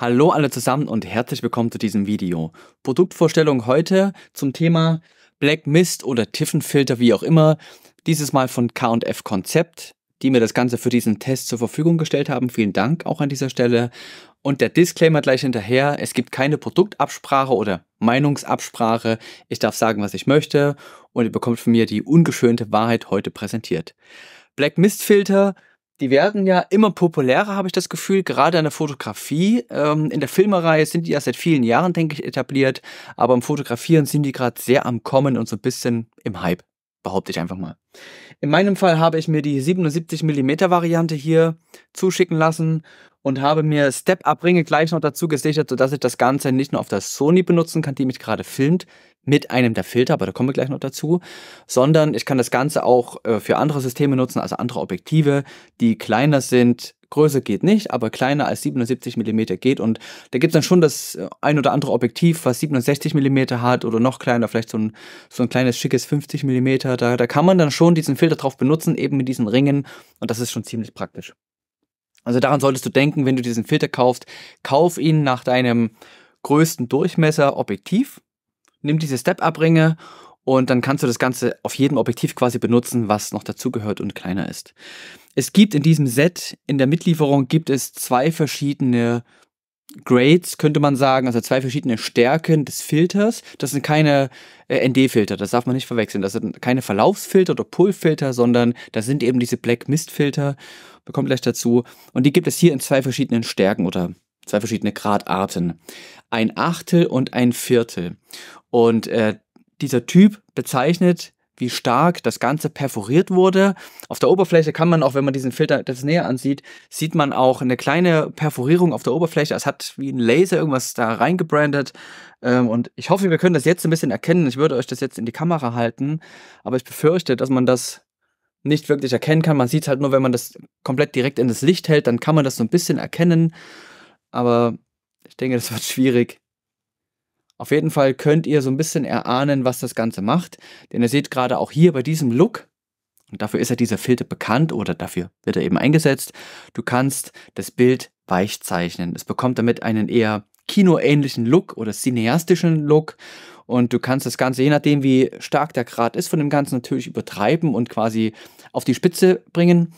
Hallo alle zusammen und herzlich willkommen zu diesem Video. Produktvorstellung heute zum Thema Black Mist oder Tiffenfilter, wie auch immer. Dieses Mal von K&F Konzept, die mir das Ganze für diesen Test zur Verfügung gestellt haben. Vielen Dank auch an dieser Stelle. Und der Disclaimer gleich hinterher, es gibt keine Produktabsprache oder Meinungsabsprache. Ich darf sagen, was ich möchte und ihr bekommt von mir die ungeschönte Wahrheit heute präsentiert. Black Mist Filter die werden ja immer populärer, habe ich das Gefühl, gerade in der Fotografie. Ähm, in der Filmerei sind die ja seit vielen Jahren, denke ich, etabliert, aber im Fotografieren sind die gerade sehr am Kommen und so ein bisschen im Hype, behaupte ich einfach mal. In meinem Fall habe ich mir die 77mm Variante hier zuschicken lassen und habe mir Step-Up-Ringe gleich noch dazu gesichert, sodass ich das Ganze nicht nur auf der Sony benutzen kann, die mich gerade filmt, mit einem der Filter, aber da kommen wir gleich noch dazu, sondern ich kann das Ganze auch äh, für andere Systeme nutzen, also andere Objektive, die kleiner sind. Größe geht nicht, aber kleiner als 77 mm geht und da gibt es dann schon das äh, ein oder andere Objektiv, was 67 mm hat oder noch kleiner, vielleicht so ein, so ein kleines schickes 50 mm. Da, da kann man dann schon diesen Filter drauf benutzen, eben mit diesen Ringen und das ist schon ziemlich praktisch. Also daran solltest du denken, wenn du diesen Filter kaufst, kauf ihn nach deinem größten Durchmesser objektiv nimm diese Step-Up-Ringe und dann kannst du das Ganze auf jedem Objektiv quasi benutzen, was noch dazugehört und kleiner ist. Es gibt in diesem Set, in der Mitlieferung gibt es zwei verschiedene Grades, könnte man sagen, also zwei verschiedene Stärken des Filters. Das sind keine äh, ND-Filter, das darf man nicht verwechseln. Das sind keine Verlaufsfilter oder Pull-Filter, sondern das sind eben diese Black Mist-Filter. Bekommt gleich dazu. Und die gibt es hier in zwei verschiedenen Stärken oder zwei verschiedene Gradarten. Ein Achtel und ein Viertel. Und äh, dieser Typ bezeichnet, wie stark das Ganze perforiert wurde. Auf der Oberfläche kann man auch, wenn man diesen Filter das näher ansieht, sieht man auch eine kleine Perforierung auf der Oberfläche. Es hat wie ein Laser irgendwas da reingebrandet. Ähm, und ich hoffe, wir können das jetzt ein bisschen erkennen. Ich würde euch das jetzt in die Kamera halten, aber ich befürchte, dass man das nicht wirklich erkennen kann. Man sieht es halt nur, wenn man das komplett direkt in das Licht hält, dann kann man das so ein bisschen erkennen. Aber ich denke, das wird schwierig. Auf jeden Fall könnt ihr so ein bisschen erahnen, was das Ganze macht. Denn ihr seht gerade auch hier bei diesem Look, und dafür ist ja dieser Filter bekannt oder dafür wird er eben eingesetzt, du kannst das Bild weich zeichnen. Es bekommt damit einen eher kinoähnlichen Look oder cineastischen Look. Und du kannst das Ganze, je nachdem wie stark der Grad ist von dem Ganzen, natürlich übertreiben und quasi auf die Spitze bringen.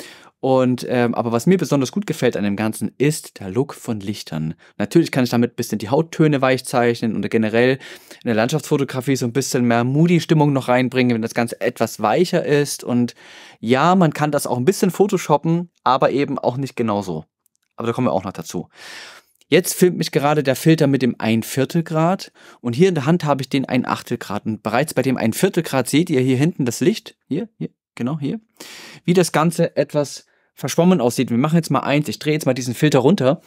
Und ähm, aber was mir besonders gut gefällt an dem Ganzen ist der Look von Lichtern. Natürlich kann ich damit ein bisschen die Hauttöne weich zeichnen und generell in der Landschaftsfotografie so ein bisschen mehr Moody-Stimmung noch reinbringen, wenn das Ganze etwas weicher ist. Und ja, man kann das auch ein bisschen photoshoppen, aber eben auch nicht genauso. Aber da kommen wir auch noch dazu. Jetzt filmt mich gerade der Filter mit dem 1 Viertelgrad und hier in der Hand habe ich den 1 Achtelgrad. Und bereits bei dem 1 Viertelgrad seht ihr hier hinten das Licht, hier, hier, genau hier, wie das Ganze etwas verschwommen aussieht, wir machen jetzt mal eins, ich drehe jetzt mal diesen Filter runter,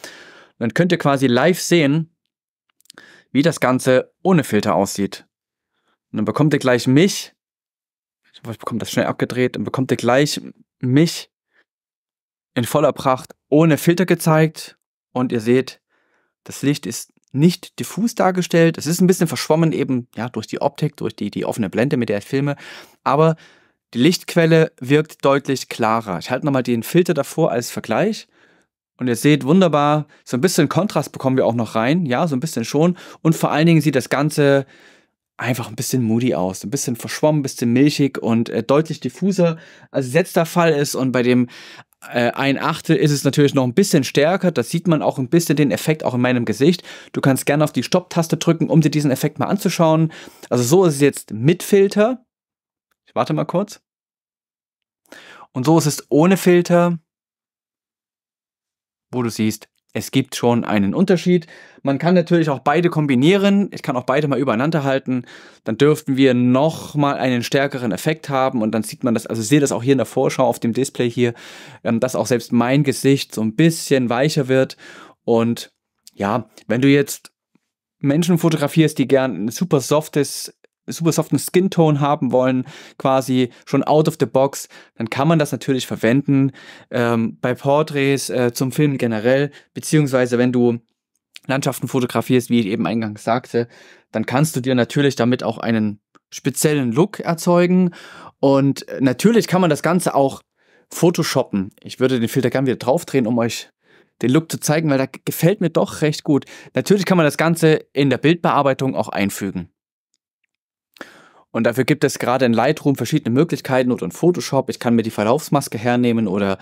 dann könnt ihr quasi live sehen, wie das Ganze ohne Filter aussieht. Und dann bekommt ihr gleich mich, ich bekomme das schnell abgedreht, dann bekommt ihr gleich mich in voller Pracht ohne Filter gezeigt und ihr seht, das Licht ist nicht diffus dargestellt. Es ist ein bisschen verschwommen eben, ja, durch die Optik, durch die, die offene Blende, mit der ich filme. Aber die Lichtquelle wirkt deutlich klarer. Ich halte nochmal den Filter davor als Vergleich. Und ihr seht wunderbar, so ein bisschen Kontrast bekommen wir auch noch rein. Ja, so ein bisschen schon. Und vor allen Dingen sieht das Ganze einfach ein bisschen moody aus. Ein bisschen verschwommen, ein bisschen milchig und äh, deutlich diffuser, als es jetzt der Fall ist. Und bei dem äh, 1.8 ist es natürlich noch ein bisschen stärker. Das sieht man auch ein bisschen den Effekt auch in meinem Gesicht. Du kannst gerne auf die Stopp-Taste drücken, um dir diesen Effekt mal anzuschauen. Also so ist es jetzt mit Filter warte mal kurz. Und so ist es ohne Filter, wo du siehst, es gibt schon einen Unterschied. Man kann natürlich auch beide kombinieren. Ich kann auch beide mal übereinander halten. Dann dürften wir nochmal einen stärkeren Effekt haben und dann sieht man das. Also ich sehe das auch hier in der Vorschau auf dem Display hier, ähm, dass auch selbst mein Gesicht so ein bisschen weicher wird. Und ja, wenn du jetzt Menschen fotografierst, die gern ein super softes super soften Skin Tone haben wollen, quasi schon out of the box, dann kann man das natürlich verwenden ähm, bei Porträts äh, zum Film generell, beziehungsweise wenn du Landschaften fotografierst, wie ich eben eingangs sagte, dann kannst du dir natürlich damit auch einen speziellen Look erzeugen und äh, natürlich kann man das Ganze auch Photoshoppen. Ich würde den Filter gerne wieder draufdrehen, um euch den Look zu zeigen, weil da gefällt mir doch recht gut. Natürlich kann man das Ganze in der Bildbearbeitung auch einfügen. Und dafür gibt es gerade in Lightroom verschiedene Möglichkeiten oder in Photoshop. Ich kann mir die Verlaufsmaske hernehmen oder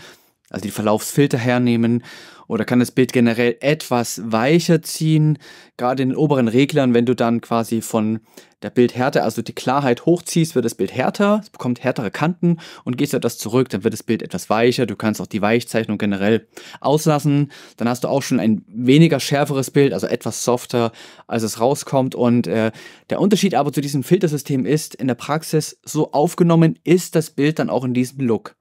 also die Verlaufsfilter hernehmen oder kann das Bild generell etwas weicher ziehen, gerade in den oberen Reglern, wenn du dann quasi von der Bildhärte, also die Klarheit hochziehst, wird das Bild härter, es bekommt härtere Kanten und gehst etwas zurück, dann wird das Bild etwas weicher, du kannst auch die Weichzeichnung generell auslassen, dann hast du auch schon ein weniger schärferes Bild, also etwas softer, als es rauskommt und äh, der Unterschied aber zu diesem Filtersystem ist, in der Praxis so aufgenommen ist das Bild dann auch in diesem Look.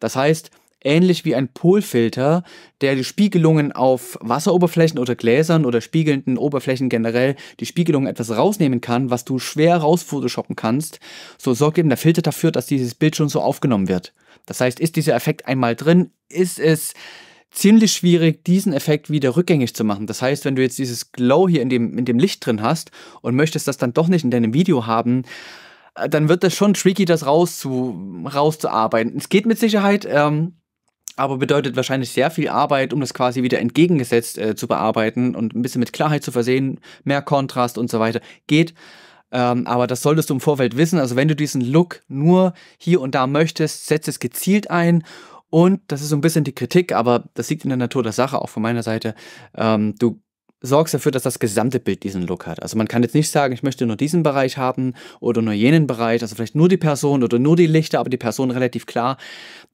Das heißt, ähnlich wie ein Polfilter, der die Spiegelungen auf Wasseroberflächen oder Gläsern oder spiegelnden Oberflächen generell die Spiegelungen etwas rausnehmen kann, was du schwer rausphotoshoppen kannst. So sorgt eben der Filter dafür, dass dieses Bild schon so aufgenommen wird. Das heißt, ist dieser Effekt einmal drin, ist es ziemlich schwierig, diesen Effekt wieder rückgängig zu machen. Das heißt, wenn du jetzt dieses Glow hier in dem, in dem Licht drin hast und möchtest das dann doch nicht in deinem Video haben, äh, dann wird das schon tricky, das rauszu, rauszuarbeiten. Es geht mit Sicherheit, ähm, aber bedeutet wahrscheinlich sehr viel Arbeit, um das quasi wieder entgegengesetzt äh, zu bearbeiten und ein bisschen mit Klarheit zu versehen, mehr Kontrast und so weiter. Geht. Ähm, aber das solltest du im Vorfeld wissen. Also wenn du diesen Look nur hier und da möchtest, setz es gezielt ein. Und das ist so ein bisschen die Kritik, aber das liegt in der Natur der Sache, auch von meiner Seite. Ähm, du sorgst dafür, dass das gesamte Bild diesen Look hat. Also man kann jetzt nicht sagen, ich möchte nur diesen Bereich haben oder nur jenen Bereich, also vielleicht nur die Person oder nur die Lichter, aber die Person relativ klar.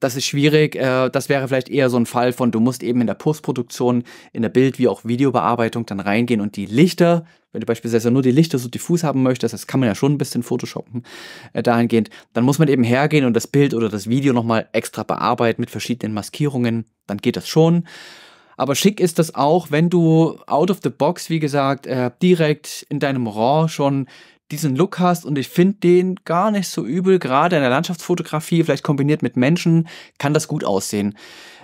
Das ist schwierig. Äh, das wäre vielleicht eher so ein Fall von, du musst eben in der Postproduktion, in der Bild- wie auch Videobearbeitung dann reingehen und die Lichter, wenn du beispielsweise nur die Lichter so diffus haben möchtest, das kann man ja schon ein bisschen photoshoppen äh, dahingehend, dann muss man eben hergehen und das Bild oder das Video nochmal extra bearbeiten mit verschiedenen Maskierungen. Dann geht das schon. Aber schick ist das auch, wenn du out of the box, wie gesagt, äh, direkt in deinem RAW schon diesen Look hast und ich finde den gar nicht so übel, gerade in der Landschaftsfotografie, vielleicht kombiniert mit Menschen, kann das gut aussehen.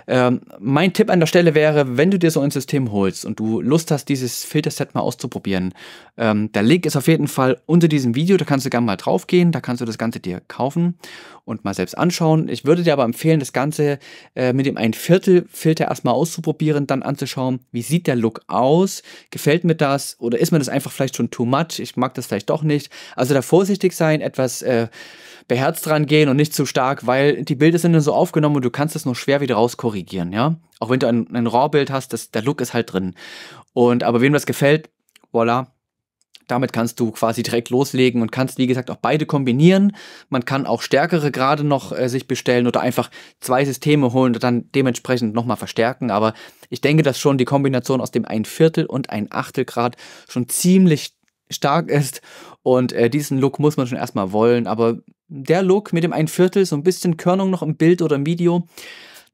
Ähm, mein Tipp an der Stelle wäre, wenn du dir so ein System holst und du Lust hast, dieses Filterset mal auszuprobieren, ähm, der Link ist auf jeden Fall unter diesem Video, da kannst du gerne mal draufgehen, da kannst du das Ganze dir kaufen und mal selbst anschauen. Ich würde dir aber empfehlen, das Ganze äh, mit dem ein Viertel Filter erstmal auszuprobieren, dann anzuschauen, wie sieht der Look aus, gefällt mir das oder ist mir das einfach vielleicht schon too much, ich mag das vielleicht doch nicht. Also da vorsichtig sein, etwas... Äh, beherzt rangehen und nicht zu stark, weil die Bilder sind dann so aufgenommen und du kannst es nur schwer wieder rauskorrigieren, ja. Auch wenn du ein, ein RAW-Bild hast, das, der Look ist halt drin. Und aber wem das gefällt, voilà, damit kannst du quasi direkt loslegen und kannst, wie gesagt, auch beide kombinieren. Man kann auch stärkere Grade noch äh, sich bestellen oder einfach zwei Systeme holen und dann dementsprechend nochmal verstärken. Aber ich denke, dass schon die Kombination aus dem ein Viertel und ein Achtel Grad schon ziemlich stark ist. Und äh, diesen Look muss man schon erstmal wollen. Aber der Look mit dem ein Viertel, so ein bisschen Körnung noch im Bild oder im Video,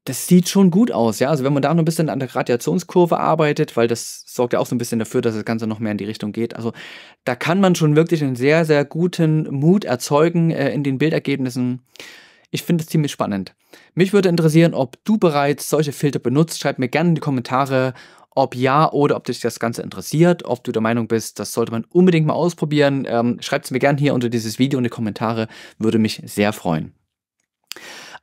das sieht schon gut aus, ja. Also wenn man da noch ein bisschen an der Radiationskurve arbeitet, weil das sorgt ja auch so ein bisschen dafür, dass das Ganze noch mehr in die Richtung geht. Also da kann man schon wirklich einen sehr, sehr guten Mut erzeugen äh, in den Bildergebnissen. Ich finde es ziemlich spannend. Mich würde interessieren, ob du bereits solche Filter benutzt. Schreib mir gerne in die Kommentare, ob ja oder ob dich das Ganze interessiert, ob du der Meinung bist, das sollte man unbedingt mal ausprobieren. Ähm, Schreib es mir gerne hier unter dieses Video in die Kommentare, würde mich sehr freuen.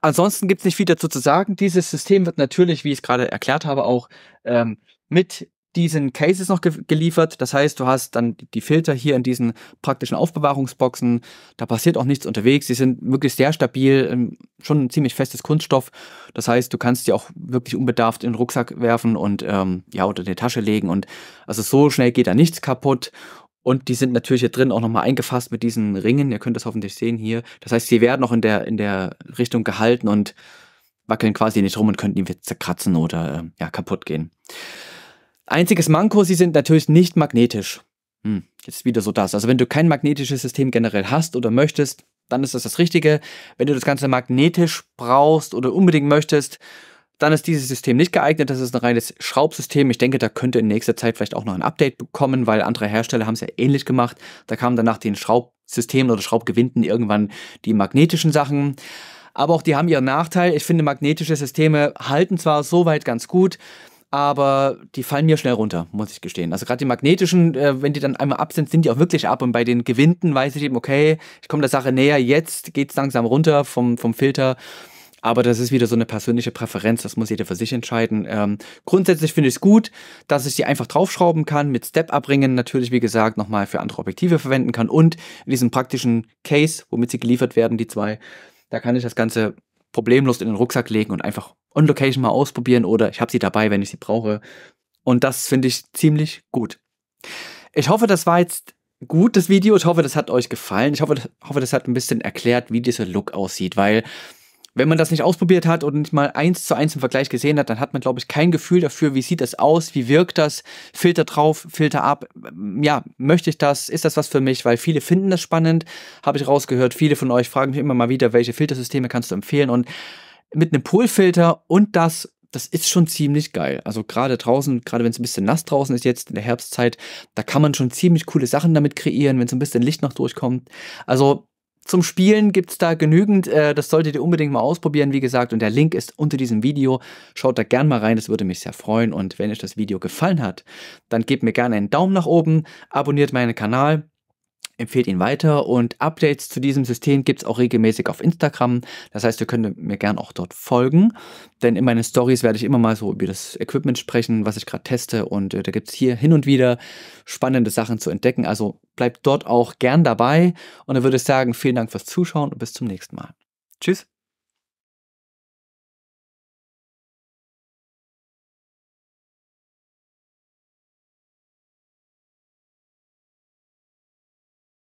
Ansonsten gibt es nicht viel dazu zu sagen. Dieses System wird natürlich, wie ich es gerade erklärt habe, auch ähm, mit diesen Cases noch ge geliefert. Das heißt, du hast dann die Filter hier in diesen praktischen Aufbewahrungsboxen. Da passiert auch nichts unterwegs. Sie sind wirklich sehr stabil, ähm, schon ein ziemlich festes Kunststoff. Das heißt, du kannst sie auch wirklich unbedarft in den Rucksack werfen und ähm, ja, unter die Tasche legen. Und also so schnell geht da nichts kaputt. Und die sind natürlich hier drin auch nochmal eingefasst mit diesen Ringen. Ihr könnt das hoffentlich sehen hier. Das heißt, sie werden auch in der, in der Richtung gehalten und wackeln quasi nicht rum und könnten die zerkratzen oder äh, ja, kaputt gehen. Einziges Manko, sie sind natürlich nicht magnetisch. Hm, jetzt wieder so das. Also wenn du kein magnetisches System generell hast oder möchtest, dann ist das das Richtige. Wenn du das Ganze magnetisch brauchst oder unbedingt möchtest, dann ist dieses System nicht geeignet. Das ist ein reines Schraubsystem. Ich denke, da könnte in nächster Zeit vielleicht auch noch ein Update bekommen, weil andere Hersteller haben es ja ähnlich gemacht. Da kamen danach den Schraubsystemen oder Schraubgewinden irgendwann die magnetischen Sachen. Aber auch die haben ihren Nachteil. Ich finde, magnetische Systeme halten zwar soweit ganz gut, aber die fallen mir schnell runter, muss ich gestehen. Also gerade die magnetischen, äh, wenn die dann einmal ab sind, sind die auch wirklich ab. Und bei den Gewinden weiß ich eben, okay, ich komme der Sache näher, jetzt geht es langsam runter vom, vom Filter. Aber das ist wieder so eine persönliche Präferenz, das muss jeder für sich entscheiden. Ähm, grundsätzlich finde ich es gut, dass ich die einfach draufschrauben kann, mit Step-Abringen natürlich, wie gesagt, nochmal für andere Objektive verwenden kann. Und in diesem praktischen Case, womit sie geliefert werden, die zwei, da kann ich das Ganze problemlos in den Rucksack legen und einfach und Location mal ausprobieren oder ich habe sie dabei, wenn ich sie brauche. Und das finde ich ziemlich gut. Ich hoffe, das war jetzt gut, das Video. Ich hoffe, das hat euch gefallen. Ich hoffe, das, hoffe, das hat ein bisschen erklärt, wie dieser Look aussieht, weil wenn man das nicht ausprobiert hat und nicht mal eins zu eins im Vergleich gesehen hat, dann hat man, glaube ich, kein Gefühl dafür, wie sieht das aus, wie wirkt das, Filter drauf, Filter ab, ja, möchte ich das, ist das was für mich, weil viele finden das spannend, habe ich rausgehört, viele von euch fragen mich immer mal wieder, welche Filtersysteme kannst du empfehlen und mit einem Polfilter und das das ist schon ziemlich geil. Also gerade draußen, gerade wenn es ein bisschen nass draußen ist jetzt in der Herbstzeit, da kann man schon ziemlich coole Sachen damit kreieren, wenn so ein bisschen Licht noch durchkommt. Also zum Spielen gibt es da genügend. Äh, das solltet ihr unbedingt mal ausprobieren, wie gesagt. Und der Link ist unter diesem Video. Schaut da gerne mal rein, das würde mich sehr freuen. Und wenn euch das Video gefallen hat, dann gebt mir gerne einen Daumen nach oben, abonniert meinen Kanal empfehlt ihn weiter und Updates zu diesem System gibt es auch regelmäßig auf Instagram. Das heißt, ihr könnt mir gerne auch dort folgen, denn in meinen Stories werde ich immer mal so über das Equipment sprechen, was ich gerade teste und äh, da gibt es hier hin und wieder spannende Sachen zu entdecken. Also bleibt dort auch gern dabei und dann würde ich sagen, vielen Dank fürs Zuschauen und bis zum nächsten Mal. Tschüss.